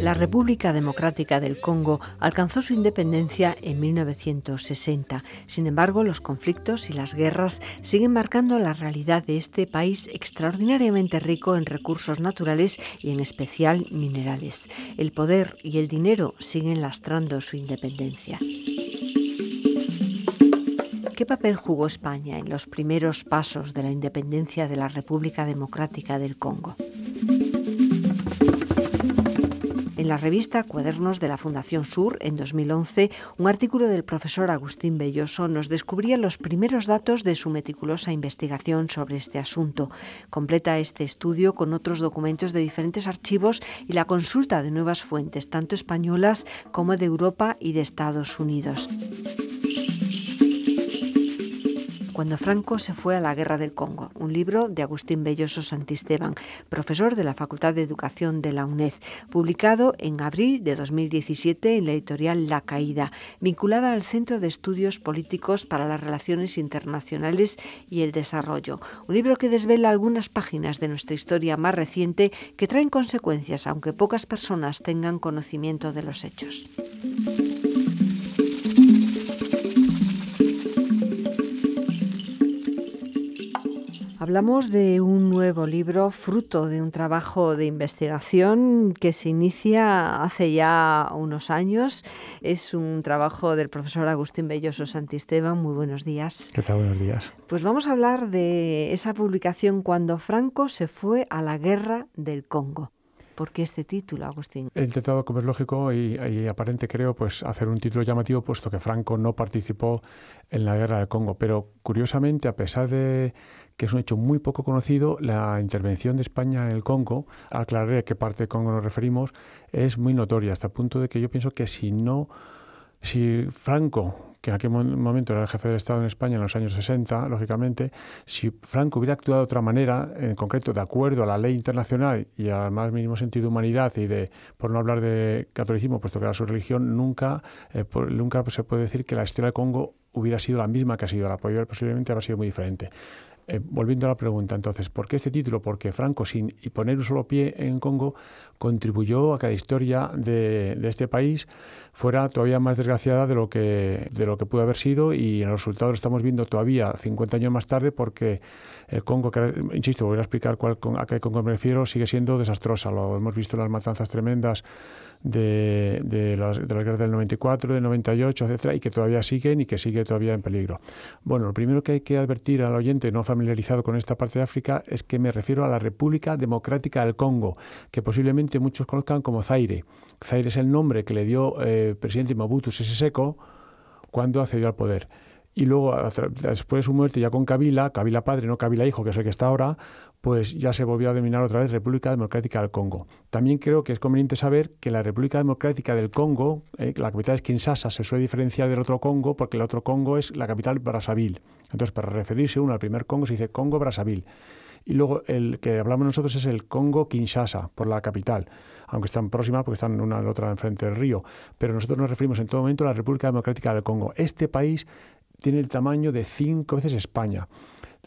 La República Democrática del Congo alcanzó su independencia en 1960. Sin embargo, los conflictos y las guerras siguen marcando la realidad de este país extraordinariamente rico en recursos naturales y en especial minerales. El poder y el dinero siguen lastrando su independencia. ¿Qué papel jugó España en los primeros pasos de la independencia de la República Democrática del Congo? En la revista Cuadernos de la Fundación Sur, en 2011, un artículo del profesor Agustín Belloso nos descubría los primeros datos de su meticulosa investigación sobre este asunto. Completa este estudio con otros documentos de diferentes archivos y la consulta de nuevas fuentes, tanto españolas como de Europa y de Estados Unidos. Cuando Franco se fue a la Guerra del Congo, un libro de Agustín Belloso Santisteban, profesor de la Facultad de Educación de la UNED, publicado en abril de 2017 en la editorial La Caída, vinculada al Centro de Estudios Políticos para las Relaciones Internacionales y el Desarrollo, un libro que desvela algunas páginas de nuestra historia más reciente que traen consecuencias aunque pocas personas tengan conocimiento de los hechos. Hablamos de un nuevo libro fruto de un trabajo de investigación que se inicia hace ya unos años. Es un trabajo del profesor Agustín Belloso Santisteban. Muy buenos días. ¿Qué tal? Buenos días. Pues vamos a hablar de esa publicación cuando Franco se fue a la guerra del Congo. ¿Por qué este título, Agustín? El tratado, como es lógico y, y, aparente creo, pues hacer un título llamativo, puesto que Franco no participó en la guerra del Congo. Pero curiosamente, a pesar de que es un hecho muy poco conocido, la intervención de España en el Congo, aclararé a qué parte del Congo nos referimos, es muy notoria, hasta el punto de que yo pienso que si no, si Franco que en aquel momento era el jefe del Estado en España en los años 60, lógicamente, si Franco hubiera actuado de otra manera, en concreto de acuerdo a la ley internacional y al más mínimo sentido de humanidad y de, por no hablar de catolicismo, puesto que era su religión, nunca, eh, nunca se puede decir que la historia del Congo hubiera sido la misma que ha sido la posiblemente habrá sido muy diferente. Eh, volviendo a la pregunta entonces, ¿por qué este título? Porque Franco, sin poner un solo pie en Congo, contribuyó a que la historia de, este país fuera todavía más desgraciada de lo, que, de lo que pudo haber sido y el los resultados lo estamos viendo todavía 50 años más tarde porque el Congo, insisto, voy a explicar cuál, a qué Congo me refiero, sigue siendo desastrosa. Lo hemos visto en las matanzas tremendas de, de, las, guerras del 94, del 98, etcétera, y que todavía siguen y que sigue todavía en peligro. Bueno, lo primero que hay que advertir al oyente no familiarizado con esta parte de África es que me refiero a la República Democrática del Congo, que posiblemente muchos conozcan como Zaire. Zaire es el nombre que le dio eh, el presidente Mobutu Sese Seko cuando accedió al poder y luego después de su muerte ya con Kabila, Kabila padre, no Kabila hijo, que es el que está ahora, pues ya se volvió a denominar otra vez República Democrática del Congo. También creo que es conveniente saber que la República Democrática del Congo, eh, la capital es Kinshasa, se suele diferenciar del otro Congo porque el otro Congo es la capital Brazzaville. Entonces, para referirse uno al primer Congo se dice Congo Brazzaville. Y luego el que hablamos nosotros es el Congo Kinshasa, por la capital, aunque están próximas porque están una a la otra enfrente del río. Pero nosotros nos referimos en todo momento a la República Democrática del Congo. Este país tiene el tamaño de cinco veces España.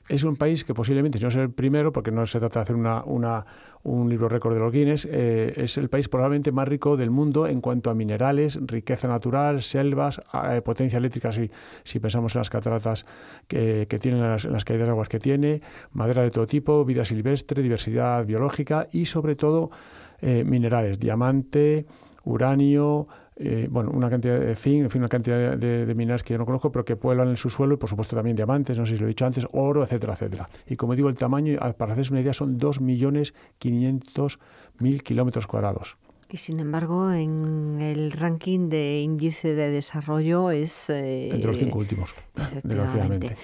Es un país que posiblemente, si no es el primero, porque no se trata de hacer un libro récord de los Guinness, eh, es el país probablemente más rico del mundo en cuanto a minerales, riqueza natural, selvas, eh, potencia eléctrica, si, si pensamos en las cataratas que, tienen, las, caídas de aguas que tiene, madera de todo tipo, vida silvestre, diversidad biológica y sobre todo eh, minerales, diamante, uranio, eh, bueno, una cantidad de zinc, en fin, una cantidad de, de, minerales que yo no conozco, pero que pueblan en su suelo y por supuesto también diamantes, no sé si lo he dicho antes, oro, etcétera, etcétera. Y como digo, el tamaño, para hacerse una idea, son 2.500.000 kilómetros cuadrados. Y sin embargo, en el ranking de índice de desarrollo es... Eh, Entre los cinco últimos, desgraciadamente.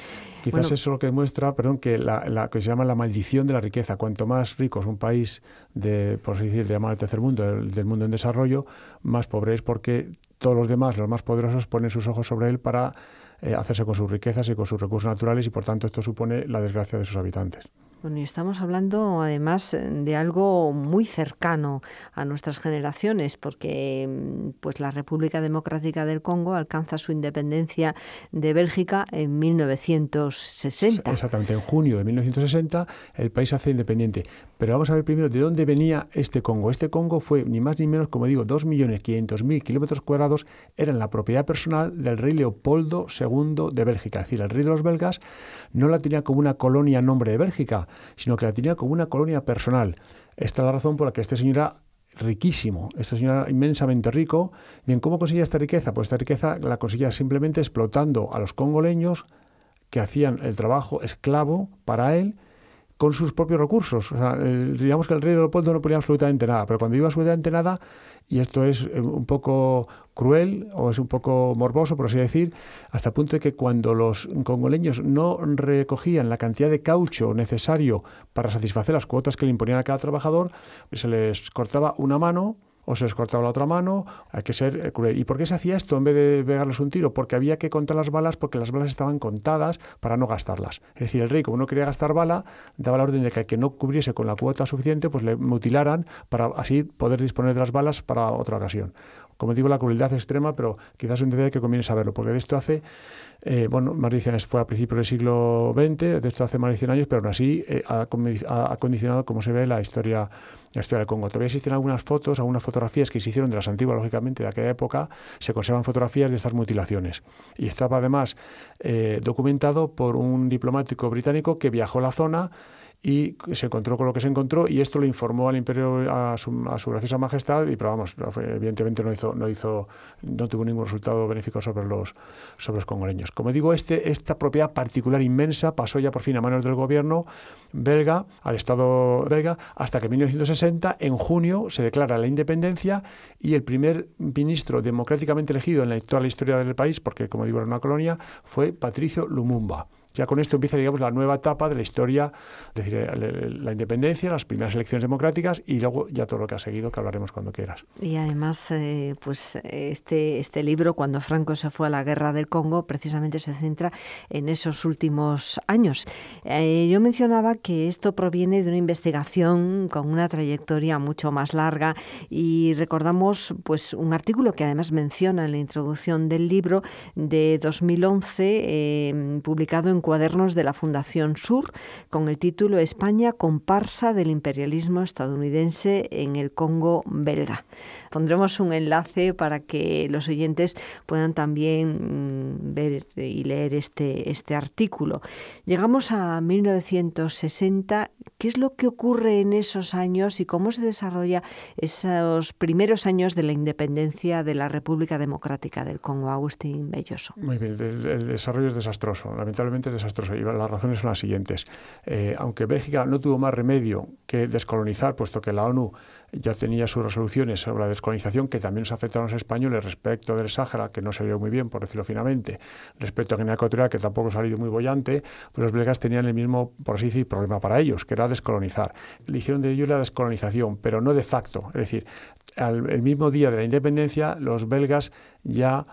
Quizás eso lo que demuestra, perdón, que la, que se llama la maldición de la riqueza. Cuanto más rico es un país, de, por así decir, de el tercer mundo, del mundo en desarrollo, más pobre es porque todos los demás, los más poderosos, ponen sus ojos sobre él para eh, hacerse con sus riquezas y con sus recursos naturales y, por tanto, esto supone la desgracia de sus habitantes. Bueno, y estamos hablando además eh, de algo muy cercano a nuestras generaciones, porque mm, pues la República Democrática del Congo alcanza su independencia de Bélgica en 1960. Exactamente, en junio de 1960 el país hace independiente. Pero vamos a ver primero de dónde venía este Congo. Este Congo fue ni más ni menos, como digo, 2.500.000 kilómetros cuadrados eran la propiedad personal del rey Leopoldo II de Bélgica. Es decir, el rey de los belgas no la tenía como una colonia a nombre de Bélgica sino que la tenía como una colonia personal. Esta es la razón por la que este señor era riquísimo, este señor era inmensamente rico. Bien, ¿cómo conseguía esta riqueza? Pues esta riqueza la conseguía simplemente explotando a los congoleños que hacían el trabajo esclavo para él con sus propios recursos. digamos que el rey de Leopoldo no ponía absolutamente nada, pero cuando iba absolutamente nada, y esto es eh, un poco cruel o es un poco morboso, por así decir, hasta el punto de que cuando los congoleños no recogían la cantidad de caucho necesario para satisfacer las cuotas que le imponían a cada trabajador, se les cortaba una mano, o se les cortaba la otra mano, hay que ser eh, cruel. ¿Y por qué se hacía esto en vez de pegarles un tiro? Porque había que contar las balas porque las balas estaban contadas para no gastarlas. Es decir, el rey, como no quería gastar bala, daba la orden de que que no cubriese con la cuota suficiente, pues le mutilaran para así poder disponer de las balas para otra ocasión como digo, la crueldad extrema, pero quizás es un detalle que conviene saberlo, porque de esto hace, eh, bueno, más de fue a principios del siglo XX, de esto hace más de 100 años, pero aún así eh, ha, ha, condicionado, como se ve, la historia la historia del Congo. Todavía existen algunas fotos, algunas fotografías que se hicieron de las antiguas, lógicamente, de aquella época, se conservan fotografías de estas mutilaciones. Y estaba además eh, documentado por un diplomático británico que viajó a la zona y se encontró con lo que se encontró y esto lo informó al imperio a su, a su graciosa majestad y pero vamos evidentemente no hizo no hizo no tuvo ningún resultado benéfico sobre los sobre los congoleños como digo este esta propiedad particular inmensa pasó ya por fin a manos del gobierno belga al estado belga hasta que en 1960 en junio se declara la independencia y el primer ministro democráticamente elegido en la, toda la historia del país porque como digo era una colonia fue Patricio Lumumba ya con esto empieza, digamos, la nueva etapa de la historia, es decir, eh, la independencia, las primeras elecciones democráticas y luego ya todo lo que ha seguido, que hablaremos cuando quieras. Y además, eh, pues este, este libro, cuando Franco se fue a la guerra del Congo, precisamente se centra en esos últimos años. Eh, yo mencionaba que esto proviene de una investigación con una trayectoria mucho más larga y recordamos pues un artículo que además menciona en la introducción del libro de 2011, publicado en cuadernos de la Fundación Sur con el título España comparsa del imperialismo estadounidense en el Congo belga. Pondremos un enlace para que los oyentes puedan también mm, ver y leer este, este artículo. Llegamos a 1960. ¿Qué es lo que ocurre en esos años y cómo se desarrolla esos primeros años de la independencia de la República Democrática del Congo? Agustín Belloso. Muy bien, el desarrollo es desastroso. Lamentablemente desastroso. Y las razones son las siguientes. Eh, aunque Bélgica no tuvo más remedio que descolonizar, puesto que la ONU ya tenía sus resoluciones sobre la descolonización, que también nos afectaron a los españoles respecto del Sáhara, que no se vio muy bien, por decirlo finamente, respecto a Guinea Ecuatorial, que tampoco ha salido muy bollante, pues los belgas tenían el mismo, por así decir, problema para ellos, que era descolonizar. Le hicieron de ellos la descolonización, pero no de facto. Es decir, el mismo día de la independencia, los belgas ya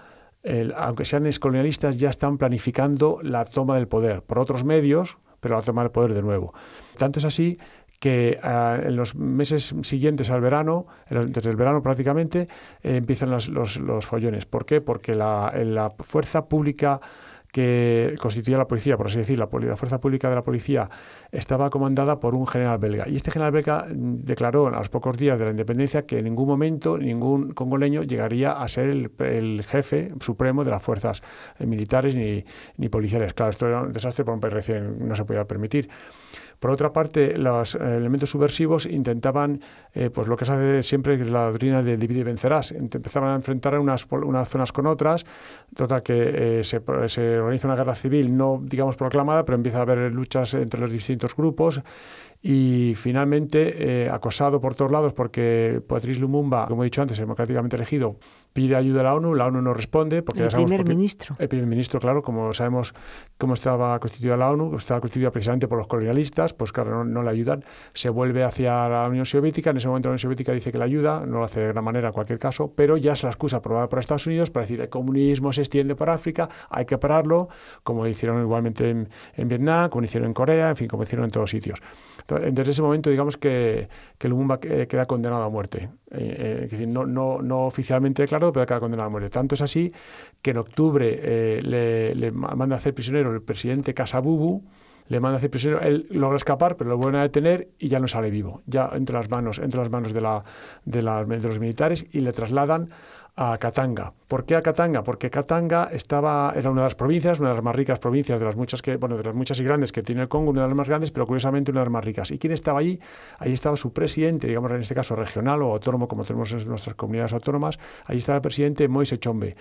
aunque sean excolonialistas, ya están planificando la toma del poder por otros medios, pero la toma del poder de nuevo. Tanto es así que ah, en los meses siguientes al verano, desde el verano prácticamente, eh, empiezan los, los, follones. ¿Por qué? Porque la fuerza pública que constituía la policía, por así decirlo, la, fuerza pública de la policía, estaba comandada por un general belga. Y este general belga mm, declaró a los pocos días de la independencia que en ningún momento ningún congoleño llegaría a ser el, el jefe supremo de las fuerzas eh, militares ni, ni policiales. Claro, esto era un desastre para un país recién, no se podía permitir. Por otra parte, los eh, elementos subversivos intentaban, eh, pues lo que se hace siempre es la doctrina de divide y vencerás. Empezaban a enfrentar unas, unas zonas con otras, total que eh, se, organiza una guerra civil, no digamos proclamada, pero empieza a haber luchas entre los distintos grupos y finalmente acosado por todos lados porque Patrice Lumumba, como he dicho antes, democráticamente elegido, pide ayuda a la ONU, la ONU no responde porque el primer ministro. El primer ministro, claro, como sabemos cómo estaba constituida la ONU, estaba constituida precisamente por los colonialistas, pues claro, no, le ayudan. Se vuelve hacia la Unión Soviética, en ese momento la Unión Soviética dice que la ayuda, no lo hace de gran manera en cualquier caso, pero ya es la excusa aprobada por Estados Unidos para decir el comunismo se extiende por África, hay que pararlo, como hicieron igualmente en, en Vietnam, como hicieron en Corea, en fin, como hicieron en todos sitios. Desde ese momento, digamos que, Lumumba eh, queda condenado a muerte. Eh, eh, no, oficialmente declarado, pero queda condenado a muerte. Tanto es así que en octubre le, manda a hacer prisionero el presidente Casabubu, le manda a hacer prisionero, él logra escapar, pero lo vuelven a detener y ya no sale vivo, ya entre las manos, entre las manos de, de los militares y le trasladan a Katanga ¿Por qué a Katanga? Porque Katanga estaba, era una de las provincias, una de las más ricas provincias, de las muchas que, bueno, de las muchas y grandes que tiene el Congo, una de las más grandes, pero curiosamente una de las más ricas. ¿Y quién estaba allí? Ahí estaba su presidente, digamos en este caso regional o autónomo, como tenemos en nuestras comunidades autónomas, ahí estaba el presidente Moise Chombe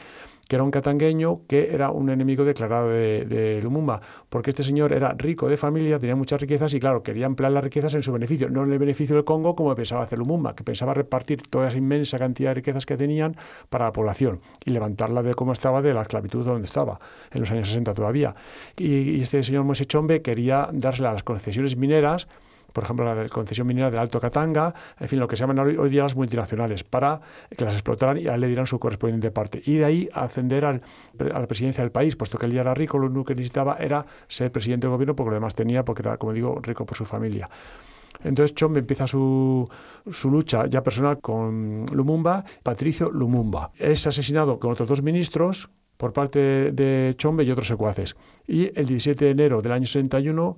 que era un catangueño que era un enemigo declarado de, de, Lumumba, porque este señor era rico de familia, tenía muchas riquezas y claro, quería emplear las riquezas en su beneficio, no en el beneficio del Congo como pensaba hacer Lumumba, que pensaba repartir toda esa inmensa cantidad de riquezas que tenían para la población y levantarla de cómo estaba, de la esclavitud donde estaba, en los años 60 todavía. Y, este señor Moisés Chombe quería dársela a las concesiones mineras, por ejemplo, la concesión minera del Alto Catanga, en fin, lo que se llaman hoy, día las multinacionales, para que las explotaran y a él le dieran su correspondiente parte. Y de ahí ascender a la presidencia del país, puesto que él ya era rico, lo único que necesitaba era ser presidente del gobierno, porque lo demás tenía, porque era, como digo, rico por su familia. Entonces Chombe empieza su, su lucha ya personal con Lumumba, Patricio Lumumba. Es asesinado con otros dos ministros por parte de Chombe y otros secuaces. Y el 17 de enero del año 61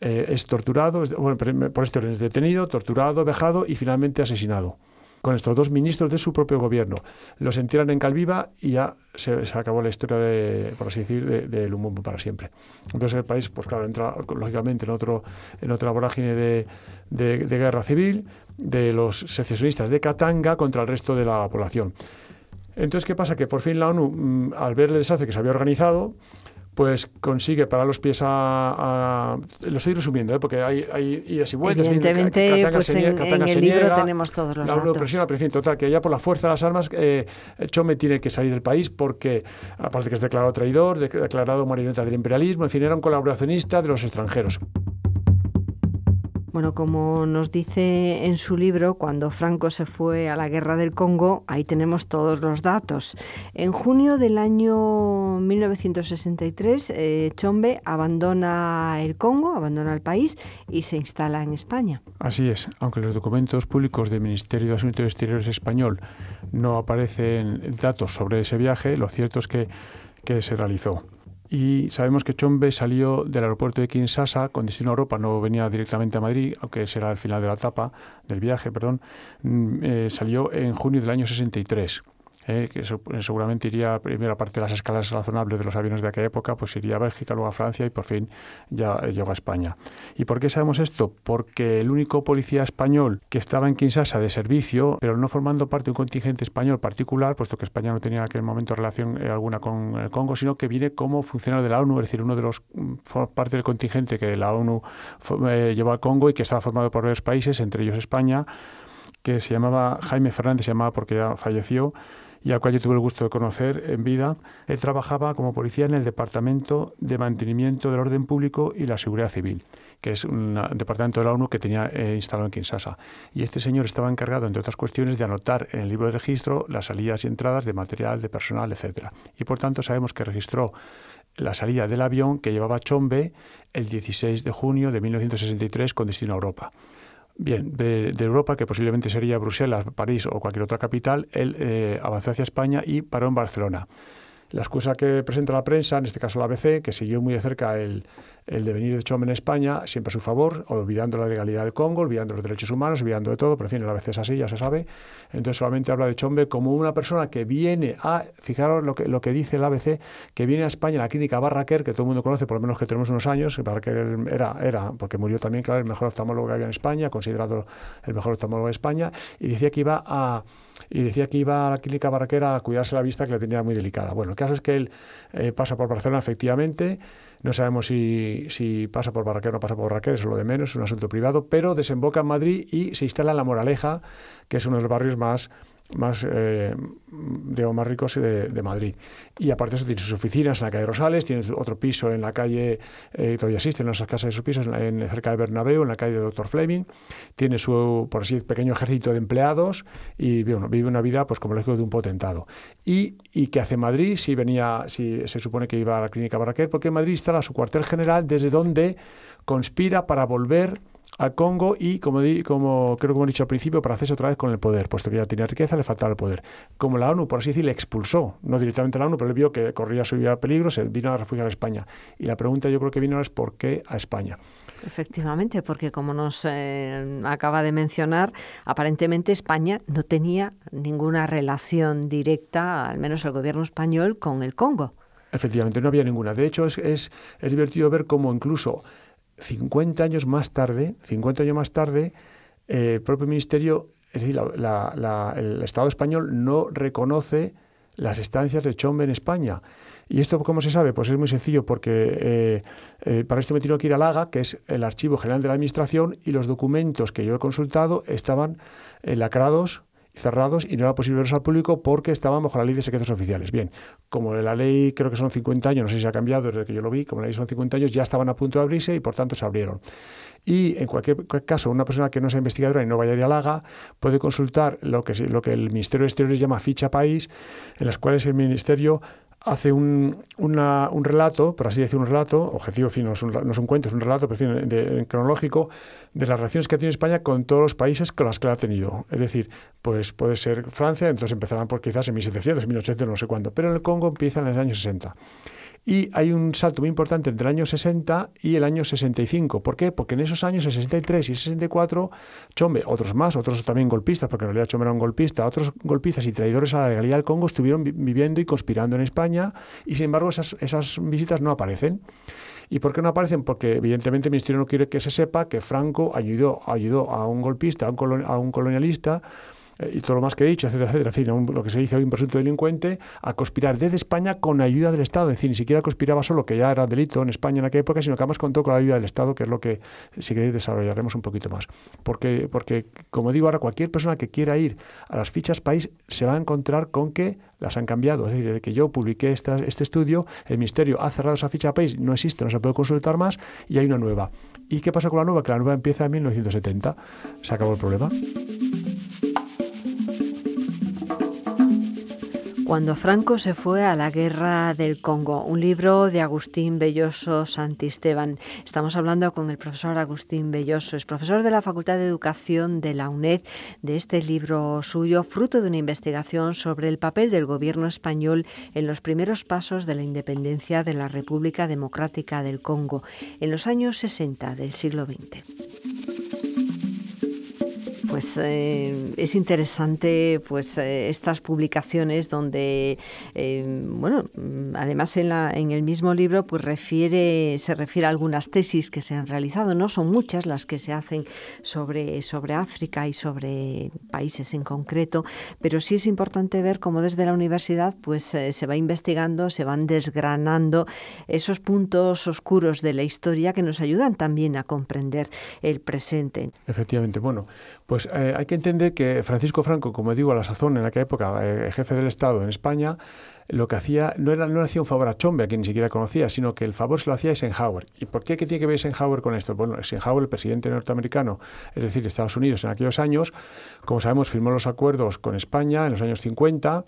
eh, es torturado, bueno, por este es detenido, torturado, vejado y finalmente asesinado con estos dos ministros de su propio gobierno. Los entierran en Calviva y ya se, acabó la historia, de, por así decir, del de para siempre. Entonces el país, pues claro, entra lógicamente en, otro, en otra vorágine de, de guerra civil, de los secesionistas de Katanga contra el resto de la población. Entonces, ¿qué pasa? Que por fin la ONU, mm, al ver el desastre que se había organizado, pues consigue parar los pies a... lo estoy resumiendo, ¿eh? porque hay, hay y vueltas. Evidentemente, pues en, el libro tenemos todos los datos. pero total, que ya por la fuerza de las armas, eh, Chome tiene que salir del país porque, aparte que es declarado traidor, declarado marioneta del imperialismo, en fin, era un colaboracionista de los extranjeros. Bueno, como nos dice en su libro, cuando Franco se fue a la guerra del Congo, ahí tenemos todos los datos. En junio del año 1963, eh, Chombe abandona el Congo, abandona el país y se instala en España. Así es, aunque los documentos públicos del Ministerio de Asuntos Exteriores español no aparecen datos sobre ese viaje, lo cierto es que se realizó y sabemos que Chombe salió del aeropuerto de Kinshasa con destino a Europa, no venía directamente a Madrid, aunque será el final de la etapa del viaje, perdón, mm, eh, salió en junio del año 63. Eh, que eh, seguramente iría primero, parte de las escalas razonables de los aviones de aquella época, pues iría a Bélgica, luego a Francia y por fin ya eh, llegó a España. ¿Y por qué sabemos esto? Porque el único policía español que estaba en Kinshasa de servicio, pero no formando parte de un contingente español particular, puesto que España no tenía en aquel momento relación alguna con el Congo, sino que viene como funcionario de la ONU, es decir, uno de los mm, parte del contingente que la ONU llevó al Congo y que estaba formado por varios países, entre ellos España, que se llamaba Jaime Fernández, se llamaba porque ya falleció, y al cual yo tuve el gusto de conocer en vida. Él trabajaba como policía en el Departamento de Mantenimiento del Orden Público y la Seguridad Civil, que es un departamento de la ONU que tenía eh, instalado en Kinshasa. Y este señor estaba encargado, entre otras cuestiones, de anotar en el libro de registro las salidas y entradas de material, de personal, etcétera. Y por tanto sabemos que registró la salida del avión que llevaba Chombe el 16 de junio de 1963 con destino a Europa. Bien, de, Europa, que posiblemente sería Bruselas, París o cualquier otra capital, él eh, avanzó hacia España y paró en Barcelona. La excusa que presenta la prensa, en este caso la ABC, que siguió muy de cerca el, el devenir de Chombe en España, siempre a su favor, olvidando la legalidad del Congo, olvidando los derechos humanos, olvidando de todo, pero en fin, a veces así, ya se sabe. Entonces solamente habla de Chombe como una persona que viene a, fijaros lo que, lo que dice el ABC, que viene a España, a la clínica Barraquer, que todo el mundo conoce, por lo menos que tenemos unos años, Barraquer era, era, porque murió también, claro, el mejor oftalmólogo que había en España, considerado el mejor oftalmólogo de España, y decía que iba a decía que iba a la clínica Barraquer a cuidarse la vista que la tenía muy delicada. Bueno, el caso es que él eh, pasa por Barcelona efectivamente, no sabemos si, pasa por Barraquer o no pasa por Barraquer, es lo de menos, es un asunto privado, pero desemboca en Madrid y se instala en La Moraleja, que es uno de los barrios más más, eh, más ricos de, de, Madrid. Y aparte de eso, tiene sus oficinas en la calle Rosales, tiene otro piso en la calle, eh, todavía todavía en esas casas de sus pisos, en, cerca de Bernabéu, en la calle de Doctor Fleming. Tiene su, por así pequeño ejército de empleados y bueno, vive una vida, pues como lógico, de un potentado. ¿Y, y qué hace Madrid? Si venía, si se supone que iba a la clínica Barraquer, porque en Madrid instala su cuartel general desde donde conspira para volver a Congo y, como, di, como creo que hemos dicho al principio, para hacerse otra vez con el poder, puesto que ya tenía riqueza, le faltaba el poder. Como la ONU, por así decir, le expulsó, no directamente la ONU, pero él vio que corría su vida peligro, se vino a refugiar a España. Y la pregunta yo creo que vino es ¿por qué a España? Efectivamente, porque como nos eh, acaba de mencionar, aparentemente España no tenía ninguna relación directa, al menos el gobierno español, con el Congo. Efectivamente, no había ninguna. De hecho, es, es, es divertido ver cómo incluso 50 años más tarde, 50 años más tarde, eh, el propio ministerio, es decir, el Estado español no reconoce las estancias de Chombe en España. ¿Y esto cómo se sabe? Pues es muy sencillo, porque eh, eh, para esto me tengo que ir al Laga, que es el Archivo General de la Administración, y los documentos que yo he consultado estaban lacrados cerrados y no era posible verlos al público porque estaban bajo la ley de secretos oficiales. Bien, como la ley creo que son 50 años, no sé si ha cambiado desde que yo lo vi, como la ley son 50 años, ya estaban a punto de abrirse y por tanto se abrieron. Y en cualquier caso, una persona que no sea investigadora y no vaya a ir a Laga puede consultar lo que, lo que el Ministerio de Exteriores llama ficha país, en las cuales el Ministerio hace un, un, relato, por así decir, un relato, objetivo, en no es un, cuento, es un relato, pero cronológico, de las relaciones que ha tenido España con todos los países con las que la ha tenido. Es decir, pues puede ser Francia, entonces empezarán por quizás en 1700, 1800, no sé cuándo, pero en el Congo empieza en los años 60. Y hay un salto muy importante entre el año 60 y el año 65. ¿Por qué? Porque en esos años, 63 y 64, Chombe, otros más, otros también golpistas, porque en realidad Chombe era un golpista, otros golpistas y traidores a la legalidad del Congo estuvieron viviendo y conspirando en España y sin embargo esas, esas visitas no aparecen. ¿Y por qué no aparecen? Porque evidentemente el Ministerio no quiere que se sepa que Franco ayudó, ayudó a un golpista, a un, a un colonialista, eh, y todo lo más que he dicho, etcétera, etcétera. En fin, lo que se dice hoy un presunto delincuente, a conspirar desde España con ayuda del Estado. Es decir, ni siquiera conspiraba solo, que ya era delito en España en aquella época, sino que además contó con la ayuda del Estado, que es lo que, si queréis, desarrollaremos un poquito más. Porque, porque como digo ahora, cualquier persona que quiera ir a las fichas país se va a encontrar con que las han cambiado. Es decir, desde que yo publiqué esta, este estudio, el Ministerio ha cerrado esa ficha país, no existe, no se puede consultar más y hay una nueva. ¿Y qué pasa con la nueva? Que la nueva empieza en 1970. Se acabó el problema. Cuando Franco se fue a la guerra del Congo, un libro de Agustín Belloso Santisteban. Estamos hablando con el profesor Agustín Belloso, es profesor de la Facultad de Educación de la UNED, de este libro suyo, fruto de una investigación sobre el papel del gobierno español en los primeros pasos de la independencia de la República Democrática del Congo, en los años 60 del siglo XX pues eh, es interesante pues eh, estas publicaciones donde eh, bueno además en, la, en el mismo libro pues refiere se refiere a algunas tesis que se han realizado no son muchas las que se hacen sobre sobre África y sobre países en concreto pero sí es importante ver cómo desde la universidad pues se va investigando se van desgranando esos puntos oscuros de la historia que nos ayudan también a comprender el presente efectivamente bueno pues pues, eh, hay que entender que Francisco Franco, como digo, a la sazón en aquella época, eh, jefe del Estado en España, lo que hacía no era no hacía un favor a Chombe, a quien ni siquiera conocía, sino que el favor se lo hacía a Eisenhower. ¿Y por qué qué tiene que ver Eisenhower con esto? Bueno, Eisenhower, el presidente norteamericano, es decir, Estados Unidos en aquellos años, como sabemos, firmó los acuerdos con España en los años 50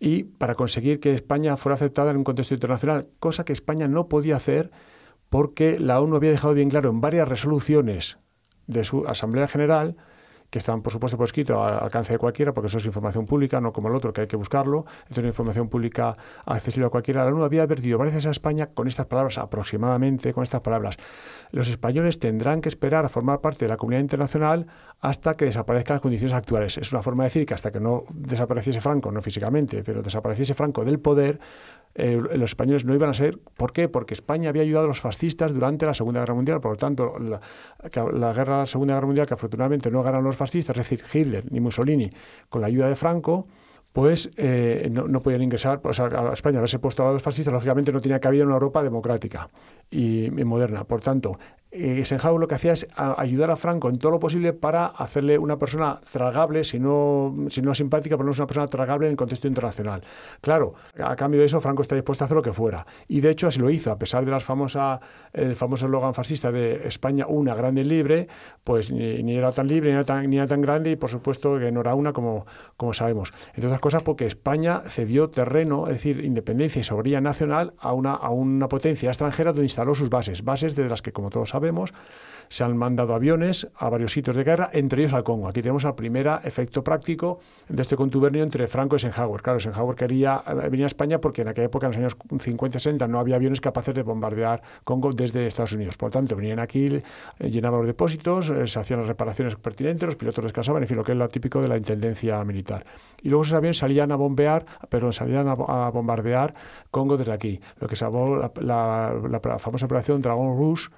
y para conseguir que España fuera aceptada en un contexto internacional, cosa que España no podía hacer porque la ONU había dejado bien claro en varias resoluciones de su Asamblea General que están, por supuesto, por escrito al alcance de cualquiera, porque eso es información pública, no como el otro, que hay que buscarlo. Entonces, información pública accesible a cualquiera. La ONU había advertido, parece a España, con estas palabras, aproximadamente con estas palabras, los españoles tendrán que esperar a formar parte de la comunidad internacional hasta que desaparezcan las condiciones actuales. Es una forma de decir que hasta que no desapareciese Franco, no físicamente, pero desapareciese Franco del poder, eh, los españoles no iban a ser. ¿Por qué? Porque España había ayudado a los fascistas durante la Segunda Guerra Mundial. Por lo tanto, la, guerra, Segunda Guerra Mundial, que afortunadamente no ganaron los fascistas, es decir, Hitler ni Mussolini, con la ayuda de Franco, pues eh, no, podían ingresar a, España, haberse puesto a los fascistas, lógicamente no tenía cabida en una Europa democrática y, moderna. Por tanto, eh, lo que hacía es ayudar a Franco en todo lo posible para hacerle una persona tragable, si no, si no simpática, por lo menos una persona tragable en el contexto internacional. Claro, a cambio de eso, Franco está dispuesto a hacer lo que fuera. Y de hecho así lo hizo, a pesar de las famosas, el famoso eslogan fascista de España una grande y libre, pues ni, era tan libre, ni era tan, grande y por supuesto que no era una como, como sabemos. Entre otras cosas porque España cedió terreno, es decir, independencia y soberanía nacional a una, a una potencia extranjera donde instaló sus bases, bases de las que, como todos saben, se han mandado aviones a varios sitios de guerra, entre ellos al Congo. Aquí tenemos el primer efecto práctico de este contubernio entre Franco y Eisenhower. Claro, Eisenhower quería eh, venir a España porque en aquella época, en los años 50 y 60, no había aviones capaces de bombardear Congo desde Estados Unidos. Por lo tanto, venían aquí, eh, llenaban los depósitos, eh, se hacían las reparaciones pertinentes, los pilotos descansaban, en fin, lo que es lo típico de la intendencia militar. Y luego esos aviones salían a bombear, pero salían a, bombardear Congo desde aquí, lo que salvó la, famosa operación Dragon Rouge,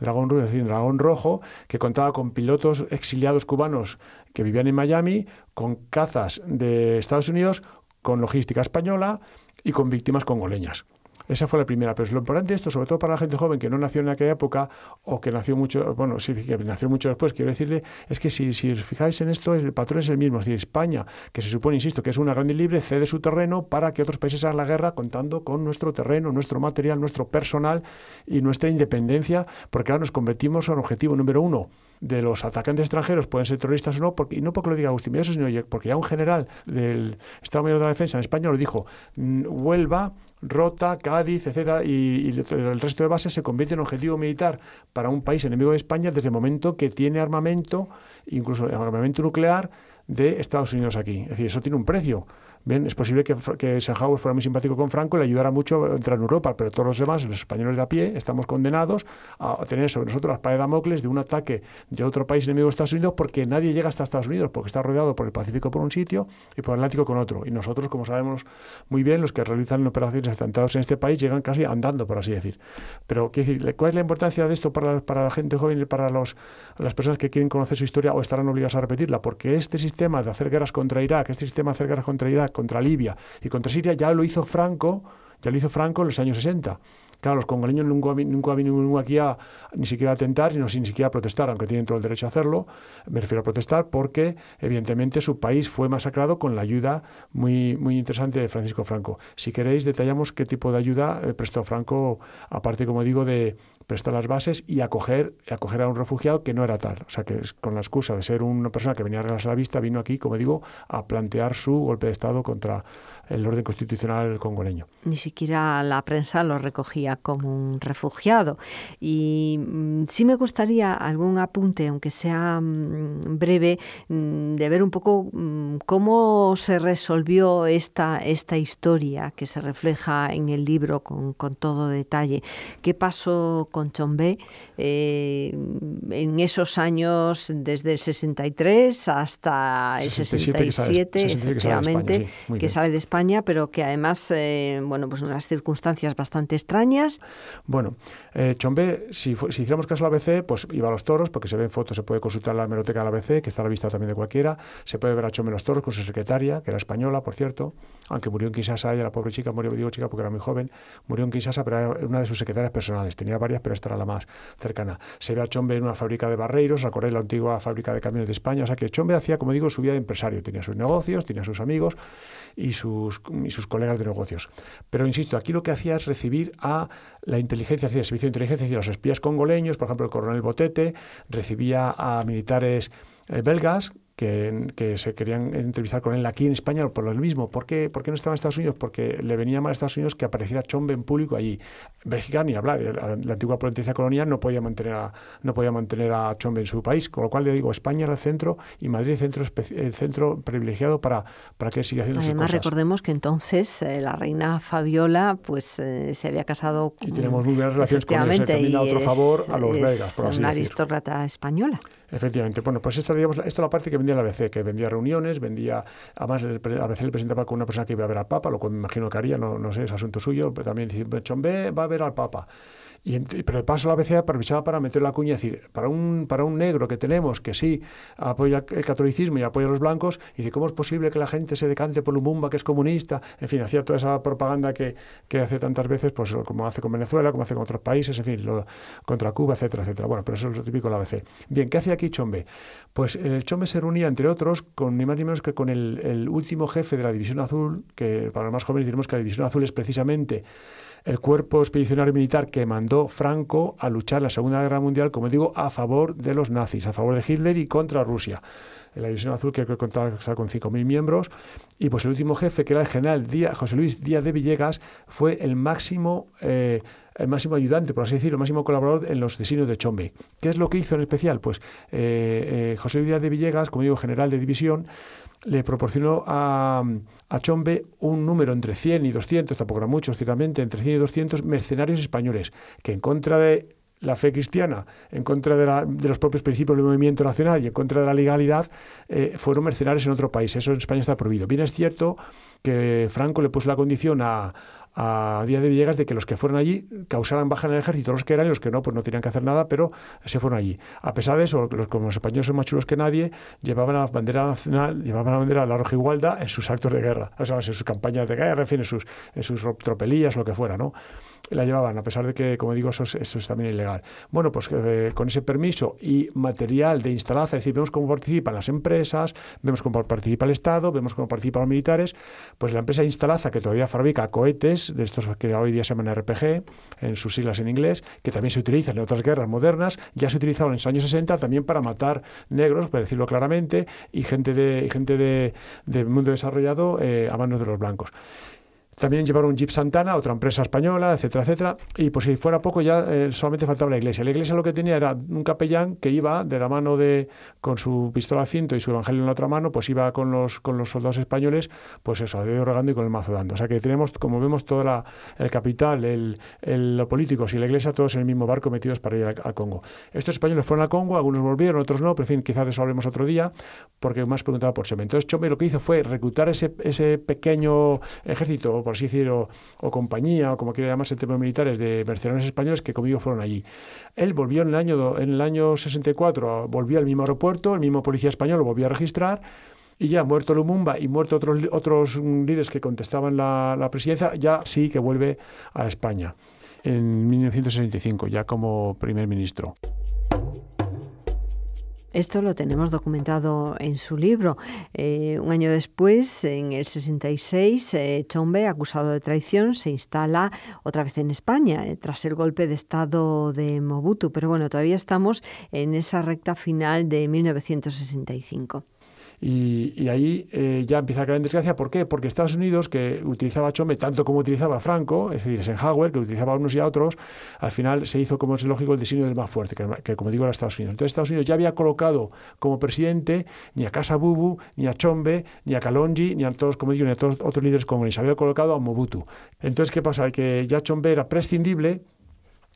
dragón, dragón rojo, que contaba con pilotos exiliados cubanos que vivían en Miami, con cazas de Estados Unidos, con logística española y con víctimas congoleñas. Esa fue la primera. Pero lo importante de esto, sobre todo para la gente joven que no nació en aquella época o que nació mucho, bueno, si nació mucho después, quiero decirle, es que si, si os fijáis en esto, el patrón es el mismo. Es decir, España, que se supone, insisto, que es una grande y libre, cede su terreno para que otros países hagan la guerra contando con nuestro terreno, nuestro material, nuestro personal y nuestra independencia, porque ahora nos convertimos en objetivo número uno de los atacantes extranjeros pueden ser terroristas o no, porque, y no porque lo diga Agustín Belloso, sino porque ya un general del Estado Mayor de la Defensa en España lo dijo, mm, Huelva, Rota, Cádiz, etc., y, y, el resto de bases se convierte en objetivo militar para un país enemigo de España desde el momento que tiene armamento, incluso armamento nuclear, de Estados Unidos aquí. Es decir, eso tiene un precio. Bien, es posible que, que fuera muy simpático con Franco y le ayudara mucho a entrar en Europa, pero todos los demás, los españoles de a pie, estamos condenados a tener sobre nosotros las paredes de de un ataque de otro país enemigo de Estados Unidos porque nadie llega hasta Estados Unidos, porque está rodeado por el Pacífico por un sitio y por el Atlántico con otro. Y nosotros, como sabemos muy bien, los que realizan operaciones atentados en este país llegan casi andando, por así decir. Pero, ¿cuál es la importancia de esto para, la, gente joven y para los, las personas que quieren conocer su historia o estarán obligadas a repetirla? Porque este sistema de hacer guerras contra Irak, este sistema de hacer guerras contra Irak, contra Libia y contra Siria, ya lo hizo Franco, ya lo hizo Franco en los años 60. Claro, los congoleños nunca, nunca vinieron aquí a, ni siquiera a atentar, sino sin siquiera a protestar, aunque tienen todo el derecho a hacerlo. Me refiero a protestar porque, evidentemente, su país fue masacrado con la ayuda muy, muy interesante de Francisco Franco. Si queréis, detallamos qué tipo de ayuda eh, prestó Franco, aparte, como digo, de, prestar las bases y acoger, acoger a un refugiado que no era tal. O sea, que con la excusa de ser una persona que venía a la vista, vino aquí, como digo, a plantear su golpe de Estado contra el orden constitucional congoleño. Ni siquiera la prensa lo recogía como un refugiado. Y mm, sí me gustaría algún apunte, aunque sea mm, breve, mm, de ver un poco cómo se resolvió esta, esta historia que se refleja en el libro con, con todo detalle. ¿Qué pasó con Chombé eh, en esos años desde el 63 hasta el 67, que sale, de España, pero que además, eh, bueno, pues unas circunstancias bastante extrañas. Bueno, eh, Chombe, si, hiciéramos caso a la ABC, pues iba a los toros, porque se ven fotos, se puede consultar la hemeroteca de la ABC, que está a la vista también de cualquiera, se puede ver a Chombé los toros con su secretaria, que era española, por cierto, aunque murió en Kinshasa, ella, la pobre chica, murió, digo chica porque era muy joven, murió en Kinshasa, pero era una de sus secretarias personales, tenía varias pero esta era la más cercana. Se ve a Chombe en una fábrica de barreiros, acordé la antigua fábrica de camiones de España, o sea que Chombe hacía, como digo, su vida de empresario, tenía sus negocios, tenía sus amigos y sus, sus colegas de negocios. Pero insisto, aquí lo que hacía es recibir a la inteligencia, el servicio de inteligencia, a los espías congoleños, por ejemplo, el coronel Botete, recibía a militares eh, belgas que, se querían entrevistar con él aquí en España por lo mismo. ¿Por qué, ¿Por qué no estaba en Estados Unidos? Porque le venía mal a Estados Unidos que apareciera Chombe en público allí. Bélgica ni hablar, la, antigua provincia colonial no podía mantener a, no podía mantener a Chombe en su país, con lo cual le digo, España era el centro y Madrid el centro, el centro privilegiado para, para que siga haciendo sus cosas. recordemos que entonces eh, la reina Fabiola pues eh, se había casado Y tenemos muy buenas relaciones con él, otro favor a los por Una aristócrata española. Efectivamente. Bueno, pues esto es la parte que vendía la ABC, que vendía reuniones, vendía. Además, a veces le presentaba con una persona que iba a ver al Papa, lo cual me imagino que haría, no, no sé, es asunto suyo, pero también dice, Chombe va a ver al Papa pero el paso la ABC aprovechaba para meter la cuña, es decir, para un, para un negro que tenemos que sí apoya el catolicismo y apoya a los blancos, y dice, ¿cómo es posible que la gente se decante por un Lumumba, que es comunista? En fin, hacía toda esa propaganda que, hace tantas veces, pues como hace con Venezuela, como hace con otros países, en fin, contra Cuba, etcétera, etcétera. Bueno, pero eso es lo típico de la ABC. Bien, ¿qué hace aquí Chombe? Pues el Chombe se reunía, entre otros, con ni más ni menos que con el, el último jefe de la División Azul, que para los más jóvenes diremos que la División Azul es precisamente el cuerpo expedicionario militar que mandó Franco a luchar la Segunda Guerra Mundial, como digo, a favor de los nazis, a favor de Hitler y contra Rusia. En la División Azul, que que contaba con 5.000 miembros, y pues el último jefe, que era el general José Luis Díaz de Villegas, fue el máximo... Eh, el máximo ayudante, por así decirlo, el máximo colaborador en los designios de Chombe. ¿Qué es lo que hizo en especial? Pues eh, eh, José Luis Díaz de Villegas, como digo, general de división, le proporcionó a, Chombe un número entre 100 y 200, tampoco era mucho, ciertamente, entre 100 y 200 mercenarios españoles, que en contra de la fe cristiana, en contra de, los propios principios del movimiento nacional y en contra de la legalidad, eh, fueron mercenarios en otro país. Eso en España está prohibido. Bien es cierto que Franco le puso la condición a, a día de Villegas de que los que fueron allí causaran baja en el ejército, los que eran y los que no, pues no tenían que hacer nada, pero se fueron allí. A pesar de eso, los, como los españoles son más chulos que nadie, llevaban la bandera nacional, llevaban la bandera de la igualda en sus actos de guerra, o sea, en sus campañas de guerra, en fin, en sus, en sus tropelías, lo que fuera, ¿no? la llevaban, a pesar de que, como digo, eso es, eso es también ilegal. Bueno, pues eh, con ese permiso y material de instalaza, es decir, vemos cómo participan las empresas, vemos cómo participa el Estado, vemos cómo participan los militares, pues la empresa de Instalaza, que todavía fabrica cohetes, de estos que hoy día se llaman RPG, en sus siglas en inglés, que también se utilizan en otras guerras modernas, ya se utilizaron en los años 60 también para matar negros, para decirlo claramente, y gente de, gente de, del mundo desarrollado eh, a manos de los blancos. También llevaron un Jeep Santana, otra empresa española, etcétera, etcétera. Y pues si fuera poco ya eh, solamente faltaba la iglesia. La iglesia lo que tenía era un capellán que iba de la mano de, con su pistola a cinto y su evangelio en la otra mano, pues iba con los, con los soldados españoles, pues eso, de y con el mazo dando. O sea que tenemos, como vemos, todo el capital, el, el, los políticos y la iglesia, todos en el mismo barco metidos para ir al, Congo. Estos españoles fueron al Congo, algunos volvieron, otros no, pero en fin, quizás de eso hablemos otro día, porque más preguntaba por Chome. Entonces Chome lo que hizo fue reclutar ese, ese pequeño ejército por así decirlo, o compañía, o como quiera llamarse en temas militares, de mercenarios españoles que conmigo fueron allí. Él volvió en el año, en el año 64, volvió al mismo aeropuerto, el mismo policía español lo volvió a registrar, y ya muerto Lumumba y muerto otros, otros líderes que contestaban la, la presidencia, ya sí que vuelve a España en 1965, ya como primer ministro. Esto lo tenemos documentado en su libro. Eh, un año después, en el 66, eh, Chombe, acusado de traición, se instala otra vez en España, eh, tras el golpe de Estado de Mobutu. Pero bueno, todavía estamos en esa recta final de 1965. Y, ahí eh, ya empieza a caer en desgracia. ¿Por qué? Porque Estados Unidos, que utilizaba a tanto como utilizaba Franco, es decir, Eisenhower, que utilizaba unos y a otros, al final se hizo, como es lógico, el diseño del más fuerte, que, como digo era Estados Unidos. Entonces Estados Unidos ya había colocado como presidente ni a Casa Bubu, ni a Chombe, ni a Kalonji, ni a todos, como digo, ni a todos otros líderes comunistas. Había colocado a Mobutu. Entonces, ¿qué pasa? Que ya Chombe era prescindible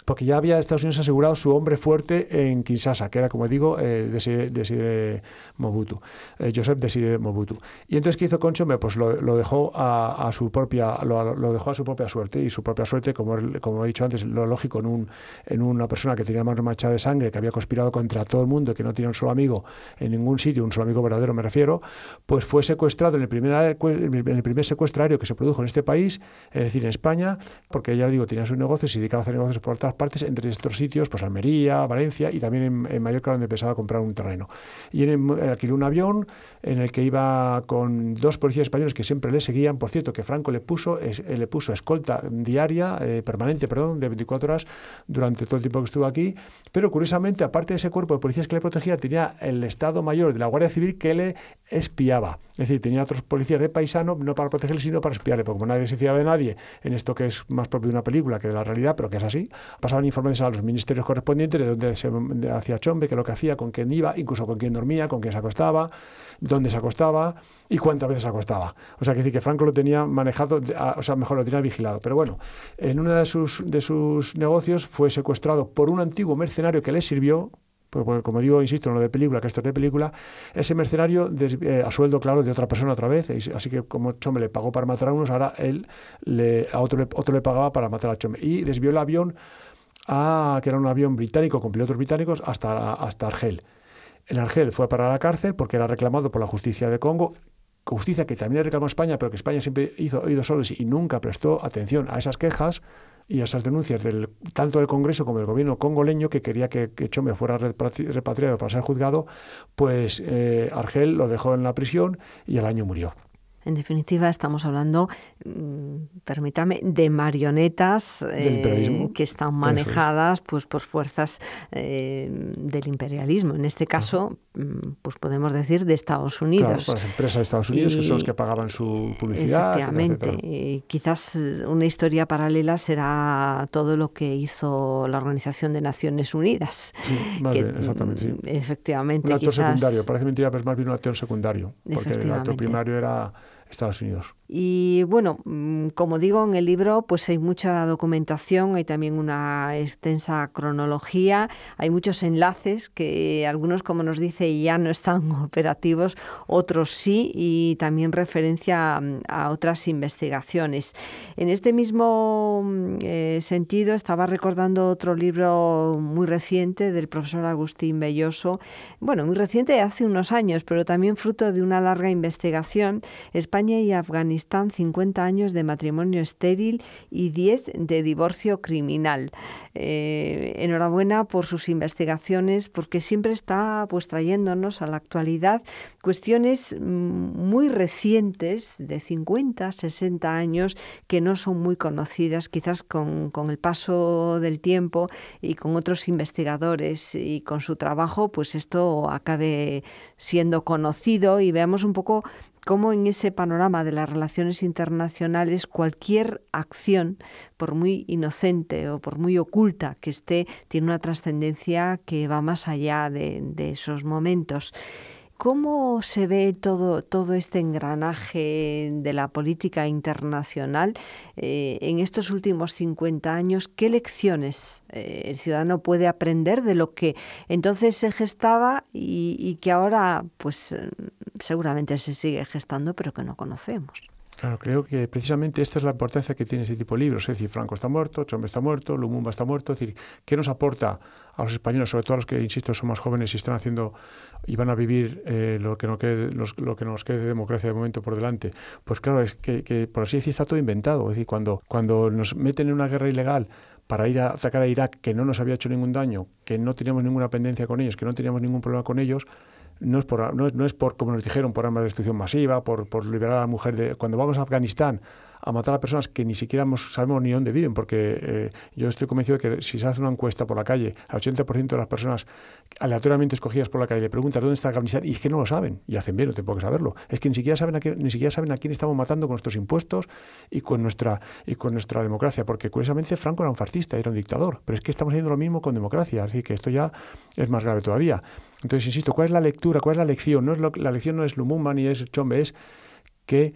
porque ya había Estados Unidos asegurado su hombre fuerte en Kinshasa, que era, como digo, eh, Mobutu, eh, Joseph Desire Mobutu. Y entonces, ¿qué hizo Concho? Pues lo, dejó a, su propia, lo, dejó a su propia suerte, y su propia suerte, como, como he dicho antes, lo lógico en, un, en una persona que tenía mano manchada de sangre, que había conspirado contra todo el mundo, que no tenía un solo amigo en ningún sitio, un solo amigo verdadero me refiero, pues fue secuestrado en el primer, en el primer que se produjo en este país, es decir, en España, porque ya digo, tenía sus negocios y dedicaba a hacer negocios por tal partes, entre estos sitios, pues Almería, Valencia y también en, Mallorca donde a comprar un terreno. Y en, un avión en el que iba con dos policías españoles que siempre le seguían, por cierto, que Franco le puso, eh, le puso escolta diaria, eh, permanente, perdón, de 24 horas durante todo el tiempo que estuvo aquí, pero curiosamente, aparte de ese cuerpo de policías que le protegía, tenía el Estado Mayor de la Guardia Civil que le espiaba. Es decir, tenía otros policías de paisano, no para protegerle, sino para espiarle, porque nadie se fiaba de nadie en esto que es más propio de una película que de la realidad, pero que es así, pasaban informes a los ministerios correspondientes de dónde se hacía chombe, qué lo que hacía, con quién iba, incluso con quién dormía, con quién se acostaba, dónde se acostaba y cuántas veces se acostaba. O sea, que decir que Franco lo tenía manejado, o sea, mejor lo tenía vigilado. Pero bueno, en uno de sus, de sus negocios fue secuestrado por un antiguo mercenario que le sirvió, porque pues, como digo, insisto, no lo de película, que esto es de película, ese mercenario eh, a sueldo, claro, de otra persona otra vez, así que como Chombe le pagó para matar a unos, ahora él le, a otro le, otro le pagaba para matar a Chombe. Y desvió el avión que era un avión británico con pilotos británicos, hasta, hasta Argel. El Argel fue para la cárcel porque era reclamado por la justicia de Congo, justicia que también reclamó España, pero que España siempre hizo oídos solos y nunca prestó atención a esas quejas y a esas denuncias del, tanto del Congreso como del gobierno congoleño que quería que, que Chome fuera repatriado para ser juzgado, pues eh, Argel lo dejó en la prisión y al año murió. En definitiva, estamos hablando, mm, permítame, de marionetas eh, que están manejadas pues, por fuerzas eh, del imperialismo. En este caso, mm, pues podemos decir de Estados Unidos. Claro, las empresas de Estados Unidos, que son las que pagaban su publicidad. Efectivamente. Y quizás eh, una historia paralela será todo lo que hizo la Organización de Naciones Unidas. Sí, exactamente. Mm, efectivamente. Un acto secundario. Parece mentira, pero es más bien un acto secundario. Porque el acto primario era Estados Unidos. Y bueno, mm, como digo en el libro, pues hay mucha documentación, hay también una extensa cronología, hay muchos enlaces que algunos, como nos dice, ya no están operativos, otros sí, y también referencia mm, a otras investigaciones. En este mismo mm, eh, sentido, estaba recordando otro libro muy reciente del profesor Agustín Belloso, bueno, muy reciente hace unos años, pero también fruto de una larga investigación, España y Afganistán 50 años de matrimonio estéril y 10 de divorcio criminal. Eh, enhorabuena por sus investigaciones, porque siempre está pues trayéndonos a la actualidad cuestiones mm, muy recientes, de 50, 60 años, que no son muy conocidas, quizás con, con el paso del tiempo y con otros investigadores y con su trabajo, pues esto acabe siendo conocido y veamos un poco cómo en ese panorama de las relaciones internacionales cualquier acción, por muy inocente o por muy oculta que esté, tiene una trascendencia que va más allá de, esos momentos. ¿Cómo se ve todo, todo este engranaje de la política internacional eh, en estos últimos 50 años? ¿Qué lecciones eh, el ciudadano puede aprender de lo que entonces se gestaba y, y que ahora pues seguramente se sigue gestando, pero que no conocemos. Claro, creo que precisamente esta es la importancia que tiene ese tipo de libros. Es decir, Franco está muerto, Chombe está muerto, Lumumba está muerto. Es decir, ¿qué nos aporta a los españoles, sobre todo a los que, insisto, son más jóvenes y están haciendo y van a vivir eh, lo, que no lo que nos quede de democracia de momento por delante? Pues claro, es que, por así decir, está todo inventado. Es decir, cuando, cuando nos meten en una guerra ilegal para ir a sacar a Irak, que no nos había hecho ningún daño, que no teníamos ninguna pendencia con ellos, que no teníamos ningún problema con ellos, no es por, no por como nos dijeron, por armas de destrucción masiva, por, por liberar a la mujer. De, cuando vamos a Afganistán, a matar a personas que ni siquiera sabemos ni dónde viven, porque eh, yo estoy convencido de que si se hace una encuesta por la calle, al 80% de las personas aleatoriamente escogidas por la calle le preguntas dónde está la Afganistán y es que no lo saben, y hacen bien, no tengo que saberlo. Es que ni siquiera saben a qué, ni siquiera saben a quién estamos matando con nuestros impuestos y con nuestra y con nuestra democracia, porque curiosamente Franco era un fascista, era un dictador, pero es que estamos haciendo lo mismo con democracia, así que esto ya es más grave todavía. Entonces, insisto, ¿cuál es la lectura? ¿Cuál es la lección? No es lo, la lección no es Lumumba ni es Chombe, es que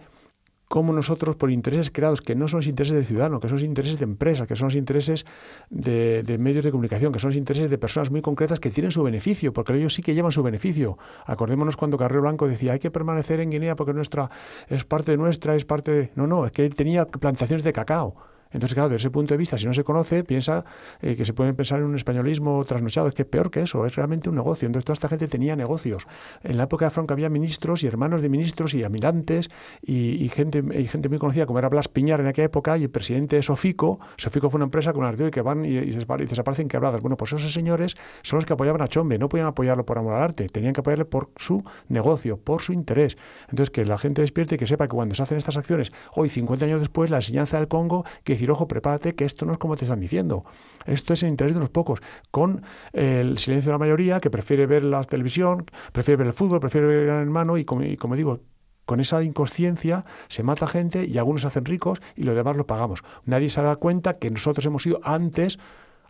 como nosotros, por intereses creados, que no son los intereses de ciudadano, que son los intereses de empresas, que son los intereses de, medios de comunicación, que son los intereses de personas muy concretas que tienen su beneficio, porque ellos sí que llevan su beneficio. Acordémonos cuando Carrero Blanco decía, hay que permanecer en Guinea porque nuestra es parte de nuestra, es parte... De... No, no, es que él tenía plantaciones de cacao entonces, claro, desde ese punto de vista, si no se conoce, piensa eh, que se puede pensar en un españolismo trasnochado. Es que es peor que eso, es realmente un negocio. Entonces, toda esta gente tenía negocios. En la época de Franco había ministros y hermanos de ministros y almirantes y, gente, y gente muy conocida, como era Blas Piñar en aquella época, y el presidente Sofico. Sofico fue una empresa con las y que van y, y, desaparecen quebradas. Bueno, pues esos señores son los que apoyaban a Chombe. No podían apoyarlo por amor al arte, tenían que apoyarle por su negocio, por su interés. Entonces, que la gente despierte y que sepa que cuando se hacen estas acciones, hoy, 50 años después, la enseñanza del Congo, que decir, ojo, prepárate, que esto no es como te están diciendo. Esto es el interés de unos pocos, con el silencio de la mayoría que prefiere ver la televisión, prefiere ver el fútbol, prefiere ver el gran hermano y como, digo, con esa inconsciencia se mata gente y algunos se hacen ricos y los demás lo pagamos. Nadie se da cuenta que nosotros hemos ido antes,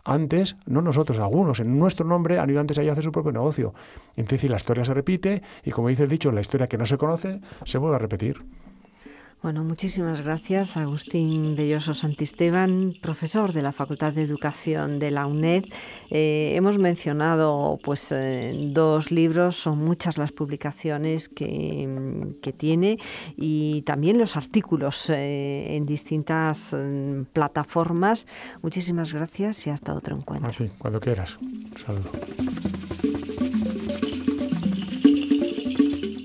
antes, no nosotros, algunos, en nuestro nombre han ido antes allá a hacer su propio negocio. Entonces, la historia se repite y como dice el dicho, la historia que no se conoce se vuelve a repetir. Bueno, muchísimas gracias, Agustín Belloso Santisteban, profesor de la Facultad de Educación de la UNED. Eh, hemos mencionado pues, eh, dos libros, son muchas las publicaciones que, tiene y también los artículos eh, en distintas mm, plataformas. Muchísimas gracias y hasta otro encuentro. Así, cuando quieras.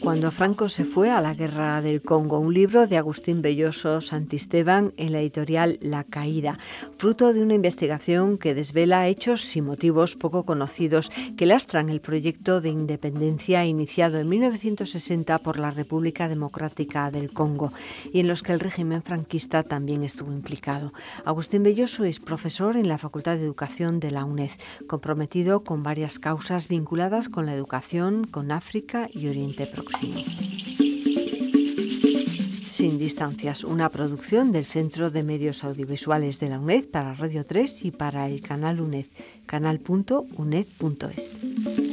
Cuando Franco se fue a la guerra del Congo, un libro de Agustín Belloso Santisteban en la editorial La Caída, fruto de una investigación que desvela hechos y motivos poco conocidos que lastran el proyecto de independencia iniciado en 1960 por la República Democrática del Congo y en los que el régimen franquista también estuvo implicado. Agustín Belloso es profesor en la Facultad de Educación de la UNED, comprometido con varias causas vinculadas con la educación, con África y Oriente Próximo. Sin Distancias, una producción del Centro de Medios Audiovisuales de la UNED para Radio 3 y para el canal UNED, canal.uned.es.